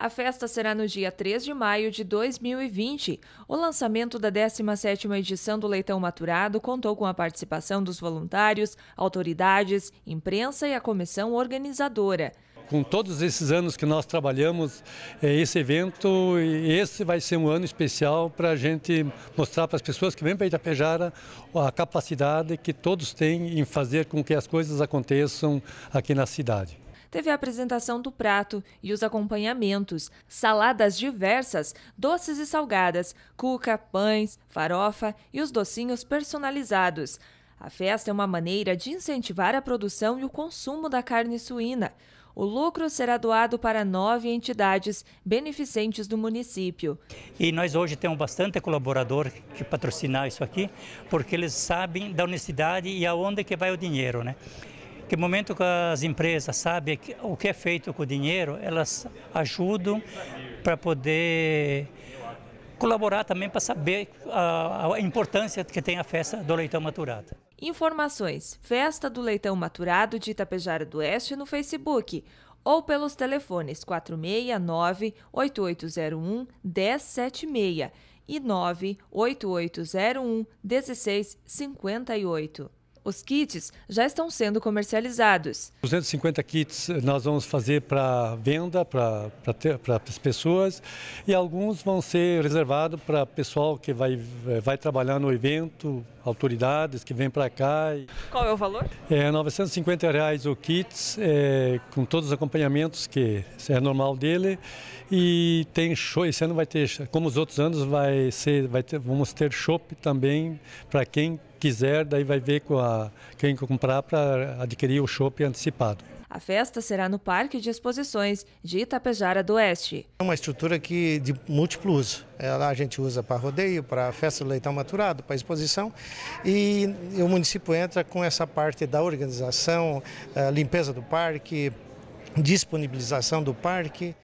A festa será no dia 3 de maio de 2020. O lançamento da 17ª edição do Leitão Maturado contou com a participação dos voluntários, autoridades, imprensa e a comissão organizadora com todos esses anos que nós trabalhamos eh, esse evento, esse vai ser um ano especial para a gente mostrar para as pessoas que vêm para Itapejara a capacidade que todos têm em fazer com que as coisas aconteçam aqui na cidade teve a apresentação do prato e os acompanhamentos, saladas diversas, doces e salgadas, cuca, pães, farofa e os docinhos personalizados. A festa é uma maneira de incentivar a produção e o consumo da carne suína. O lucro será doado para nove entidades beneficentes do município. E nós hoje temos bastante colaborador que patrocinar isso aqui, porque eles sabem da honestidade e aonde que vai o dinheiro, né? que no momento que as empresas sabem o que é feito com o dinheiro, elas ajudam para poder colaborar também para saber a, a, importância que tem a festa do leitão maturado. Informações: Festa do Leitão Maturado de Itapejara do Oeste no Facebook ou pelos telefones 469 8801 1076 e 98801 1658. Os kits já estão sendo comercializados. 250 kits nós vamos fazer para venda para as pessoas e alguns vão ser reservados para pessoal que vai, vai trabalhar no evento, autoridades que vêm para cá. Qual é o valor? É R$ 950 reais o kits, é, com todos os acompanhamentos que é normal dele. E tem show, esse ano vai ter, como os outros anos, vai ser, vai ter, vamos ter chopp também para quem quiser, daí vai ver com a, quem comprar para adquirir o shopping antecipado. A festa será no Parque de Exposições de Itapejara do Oeste. É uma estrutura que de múltiplo uso. Ela é, a gente usa para rodeio, para festa do leitão maturado, para exposição. E o município entra com essa parte da organização, eh, limpeza do parque, disponibilização do parque.